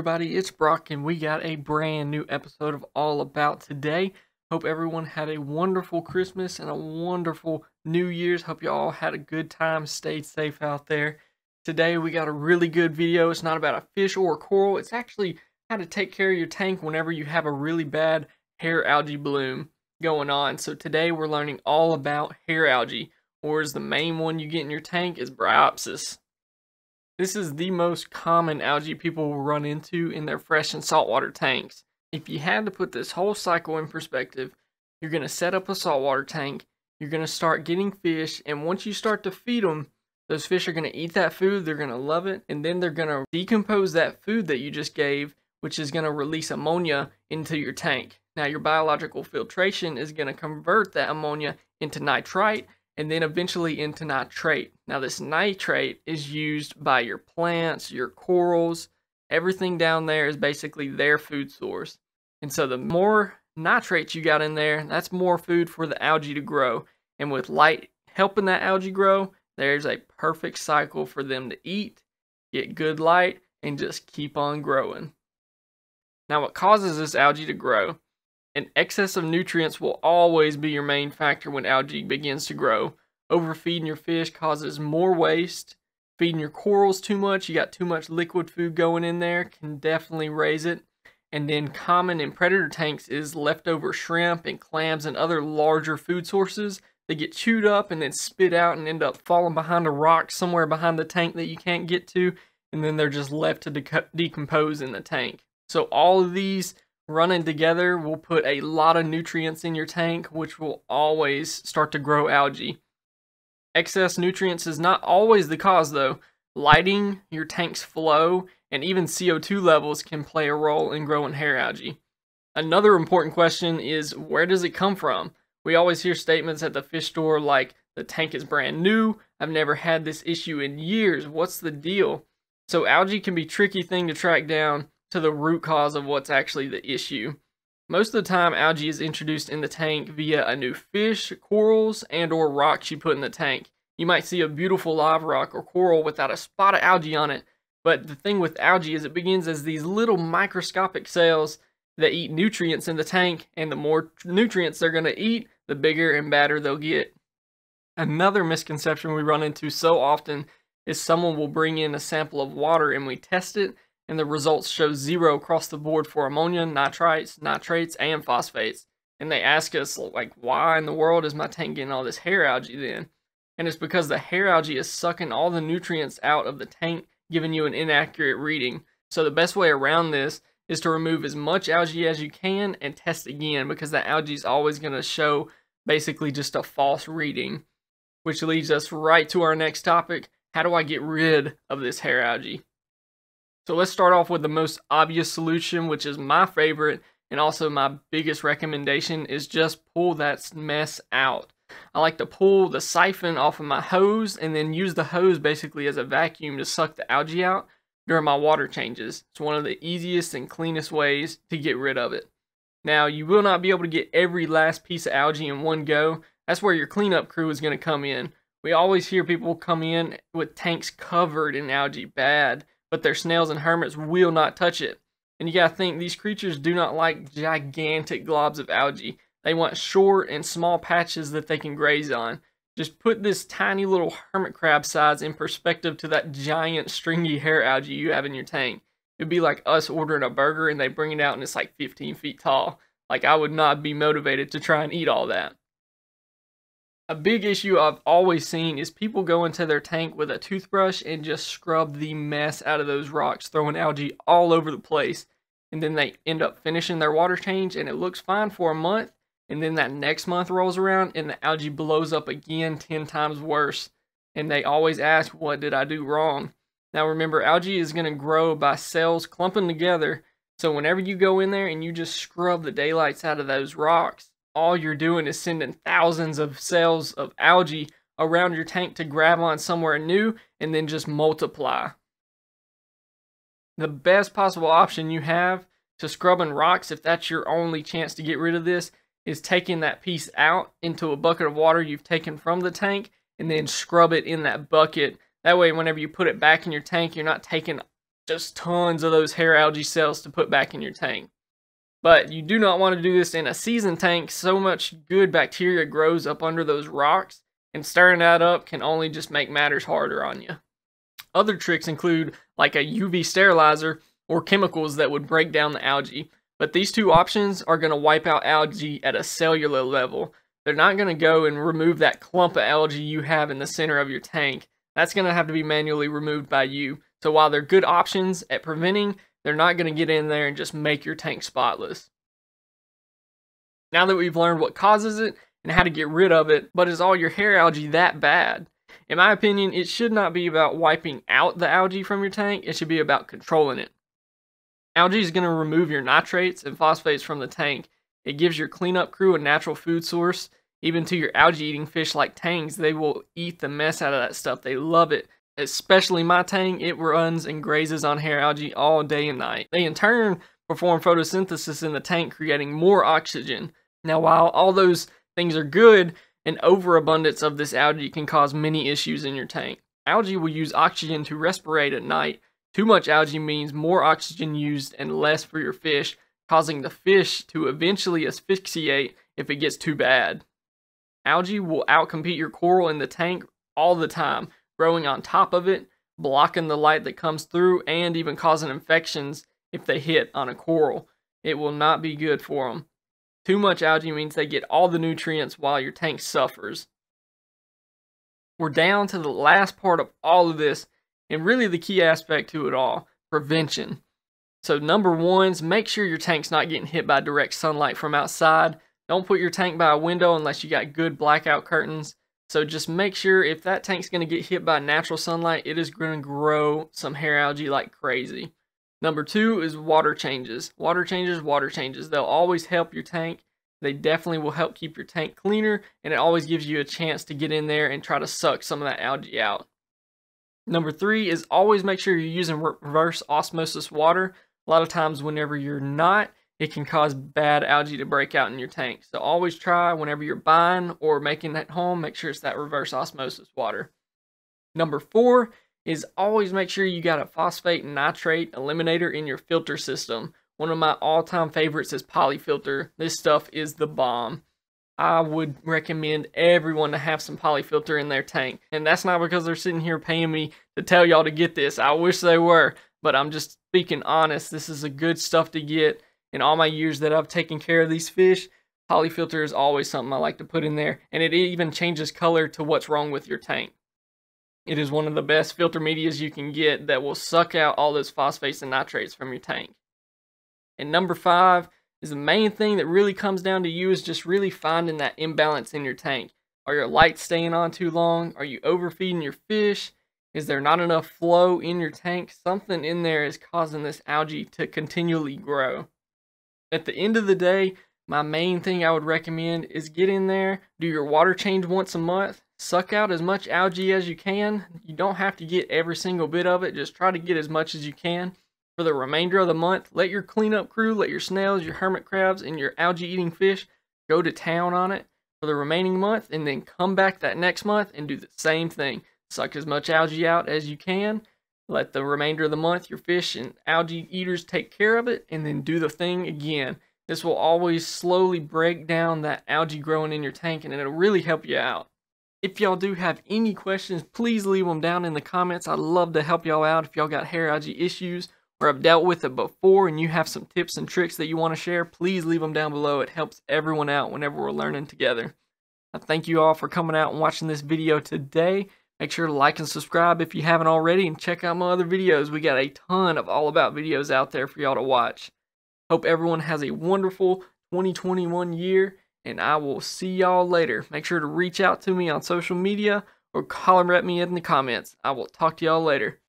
everybody. It's Brock, and we got a brand new episode of All About today. Hope everyone had a wonderful Christmas and a wonderful New Year's. Hope you all had a good time. Stayed safe out there. Today, we got a really good video. It's not about a fish or a coral, it's actually how to take care of your tank whenever you have a really bad hair algae bloom going on. So, today, we're learning all about hair algae, or is the main one you get in your tank is bryopsis. This is the most common algae people will run into in their fresh and saltwater tanks. If you had to put this whole cycle in perspective, you're going to set up a saltwater tank, you're going to start getting fish, and once you start to feed them, those fish are going to eat that food, they're going to love it, and then they're going to decompose that food that you just gave, which is going to release ammonia into your tank. Now, your biological filtration is going to convert that ammonia into nitrite, and then eventually into nitrate. Now, this nitrate is used by your plants, your corals, everything down there is basically their food source. And so, the more nitrates you got in there, that's more food for the algae to grow. And with light helping that algae grow, there's a perfect cycle for them to eat, get good light, and just keep on growing. Now, what causes this algae to grow? and excess of nutrients will always be your main factor when algae begins to grow. Overfeeding your fish causes more waste. Feeding your corals too much, you got too much liquid food going in there, can definitely raise it. And then common in predator tanks is leftover shrimp and clams and other larger food sources. They get chewed up and then spit out and end up falling behind a rock somewhere behind the tank that you can't get to. And then they're just left to de decompose in the tank. So all of these running together will put a lot of nutrients in your tank, which will always start to grow algae. Excess nutrients is not always the cause, though. Lighting, your tank's flow, and even CO2 levels can play a role in growing hair algae. Another important question is where does it come from? We always hear statements at the fish store like, the tank is brand new, I've never had this issue in years, what's the deal? So algae can be a tricky thing to track down, to the root cause of what's actually the issue. Most of the time, algae is introduced in the tank via a new fish, corals, and or rocks you put in the tank. You might see a beautiful live rock or coral without a spot of algae on it, but the thing with algae is it begins as these little microscopic cells that eat nutrients in the tank, and the more nutrients they're going to eat, the bigger and badder they'll get. Another misconception we run into so often is someone will bring in a sample of water and we test it, and the results show zero across the board for ammonia, nitrites, nitrates, and phosphates. And they ask us, like, why in the world is my tank getting all this hair algae then? And it's because the hair algae is sucking all the nutrients out of the tank, giving you an inaccurate reading. So the best way around this is to remove as much algae as you can and test again because that algae is always going to show basically just a false reading. Which leads us right to our next topic, how do I get rid of this hair algae? So let's start off with the most obvious solution, which is my favorite and also my biggest recommendation is just pull that mess out. I like to pull the siphon off of my hose and then use the hose basically as a vacuum to suck the algae out during my water changes. It's one of the easiest and cleanest ways to get rid of it. Now, you will not be able to get every last piece of algae in one go. That's where your cleanup crew is going to come in. We always hear people come in with tanks covered in algae bad but their snails and hermits will not touch it. And you gotta think, these creatures do not like gigantic globs of algae. They want short and small patches that they can graze on. Just put this tiny little hermit crab size in perspective to that giant stringy hair algae you have in your tank. It'd be like us ordering a burger and they bring it out and it's like 15 feet tall. Like I would not be motivated to try and eat all that a big issue I've always seen is people go into their tank with a toothbrush and just scrub the mess out of those rocks, throwing algae all over the place. And then they end up finishing their water change and it looks fine for a month. And then that next month rolls around and the algae blows up again 10 times worse. And they always ask, What did I do wrong? Now remember, algae is going to grow by cells clumping together. So whenever you go in there and you just scrub the daylights out of those rocks, all you're doing is sending thousands of cells of algae around your tank to grab on somewhere new and then just multiply. The best possible option you have to scrubbing rocks, if that's your only chance to get rid of this, is taking that piece out into a bucket of water you've taken from the tank and then scrub it in that bucket. That way, whenever you put it back in your tank, you're not taking just tons of those hair algae cells to put back in your tank. But you do not want to do this in a season tank. So much good bacteria grows up under those rocks, and stirring that up can only just make matters harder on you. Other tricks include like a UV sterilizer or chemicals that would break down the algae. But these two options are going to wipe out algae at a cellular level. They're not going to go and remove that clump of algae you have in the center of your tank. That's going to have to be manually removed by you. So while they're good options at preventing, they're not going to get in there and just make your tank spotless. Now that we've learned what causes it and how to get rid of it, but is all your hair algae that bad? In my opinion, it should not be about wiping out the algae from your tank, it should be about controlling it. Algae is going to remove your nitrates and phosphates from the tank. It gives your cleanup crew a natural food source. Even to your algae eating fish like tangs, they will eat the mess out of that stuff. They love it especially my tang, it runs and grazes on hair algae all day and night. They in turn perform photosynthesis in the tank, creating more oxygen. Now, while all those things are good, an overabundance of this algae can cause many issues in your tank. Algae will use oxygen to respirate at night. Too much algae means more oxygen used and less for your fish, causing the fish to eventually asphyxiate if it gets too bad. Algae will outcompete your coral in the tank all the time, growing on top of it, blocking the light that comes through, and even causing infections if they hit on a coral. It will not be good for them. Too much algae means they get all the nutrients while your tank suffers. We're down to the last part of all of this, and really the key aspect to it all, prevention. So number one is make sure your tank's not getting hit by direct sunlight from outside. Don't put your tank by a window unless you got good blackout curtains. So just make sure if that tank's going to get hit by natural sunlight, it is going to grow some hair algae like crazy. Number two is water changes. Water changes, water changes. They'll always help your tank. They definitely will help keep your tank cleaner and it always gives you a chance to get in there and try to suck some of that algae out. Number three is always make sure you're using reverse osmosis water. A lot of times whenever you're not, it can cause bad algae to break out in your tank. So always try whenever you're buying or making at home, make sure it's that reverse osmosis water. Number four is always make sure you got a phosphate and nitrate eliminator in your filter system. One of my all-time favorites is polyfilter. This stuff is the bomb. I would recommend everyone to have some polyfilter in their tank. And that's not because they're sitting here paying me to tell y'all to get this. I wish they were, but I'm just speaking honest. This is a good stuff to get in all my years that I've taken care of these fish, polyfilter is always something I like to put in there, and it even changes color to what's wrong with your tank. It is one of the best filter medias you can get that will suck out all those phosphates and nitrates from your tank. And number five is the main thing that really comes down to you is just really finding that imbalance in your tank. Are your lights staying on too long? Are you overfeeding your fish? Is there not enough flow in your tank? Something in there is causing this algae to continually grow. At the end of the day, my main thing I would recommend is get in there, do your water change once a month, suck out as much algae as you can. You don't have to get every single bit of it, just try to get as much as you can. For the remainder of the month, let your cleanup crew, let your snails, your hermit crabs, and your algae eating fish go to town on it for the remaining month and then come back that next month and do the same thing. Suck as much algae out as you can let the remainder of the month your fish and algae eaters take care of it and then do the thing again. This will always slowly break down that algae growing in your tank and it'll really help you out. If y'all do have any questions, please leave them down in the comments. I'd love to help y'all out if y'all got hair algae issues or have dealt with it before and you have some tips and tricks that you want to share, please leave them down below. It helps everyone out whenever we're learning together. I thank you all for coming out and watching this video today. Make sure to like and subscribe if you haven't already and check out my other videos. We got a ton of all about videos out there for y'all to watch. Hope everyone has a wonderful 2021 year and I will see y'all later. Make sure to reach out to me on social media or comment at me in the comments. I will talk to y'all later.